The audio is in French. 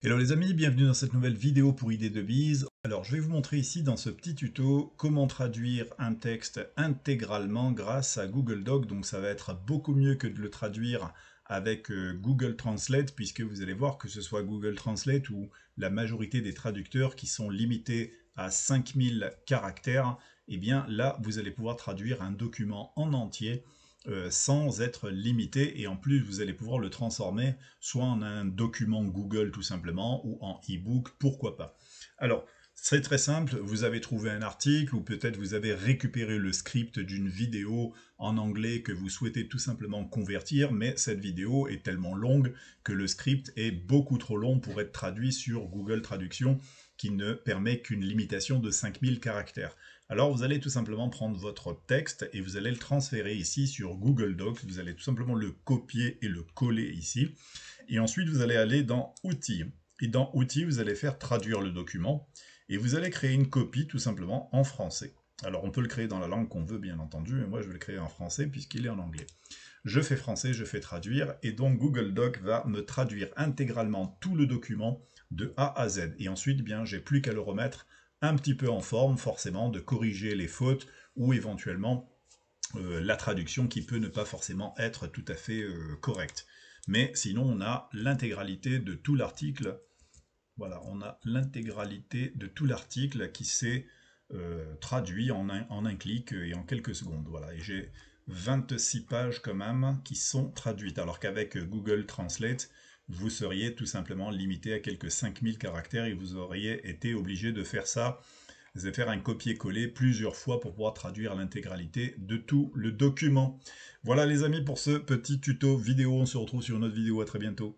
Hello les amis, bienvenue dans cette nouvelle vidéo pour idées de bise. Alors je vais vous montrer ici dans ce petit tuto comment traduire un texte intégralement grâce à Google Doc. Donc ça va être beaucoup mieux que de le traduire avec euh, Google Translate puisque vous allez voir que ce soit Google Translate ou la majorité des traducteurs qui sont limités à 5000 caractères, et eh bien là vous allez pouvoir traduire un document en entier euh, sans être limité et en plus vous allez pouvoir le transformer soit en un document Google tout simplement ou en e-book, pourquoi pas. Alors, c'est très simple, vous avez trouvé un article ou peut-être vous avez récupéré le script d'une vidéo en anglais que vous souhaitez tout simplement convertir, mais cette vidéo est tellement longue que le script est beaucoup trop long pour être traduit sur Google Traduction qui ne permet qu'une limitation de 5000 caractères. Alors vous allez tout simplement prendre votre texte et vous allez le transférer ici sur Google Docs, vous allez tout simplement le copier et le coller ici, et ensuite vous allez aller dans Outils. Et dans Outils, vous allez faire traduire le document et vous allez créer une copie tout simplement en français. Alors on peut le créer dans la langue qu'on veut bien entendu, mais moi je vais le créer en français puisqu'il est en anglais. Je fais français, je fais traduire, et donc Google Doc va me traduire intégralement tout le document de A à Z. Et ensuite, bien, j'ai plus qu'à le remettre un petit peu en forme, forcément, de corriger les fautes ou éventuellement euh, la traduction qui peut ne pas forcément être tout à fait euh, correcte. Mais sinon, on a l'intégralité de tout l'article voilà, on a l'intégralité de tout l'article qui s'est euh, traduit en un, en un, clic et en quelques secondes. Voilà, et j'ai 26 pages quand même qui sont traduites, alors qu'avec Google Translate, vous seriez tout simplement limité à quelques 5000 caractères et vous auriez été obligé de faire ça, de faire un copier-coller plusieurs fois pour pouvoir traduire l'intégralité de tout le document. Voilà les amis pour ce petit tuto vidéo, on se retrouve sur une autre vidéo, à très bientôt.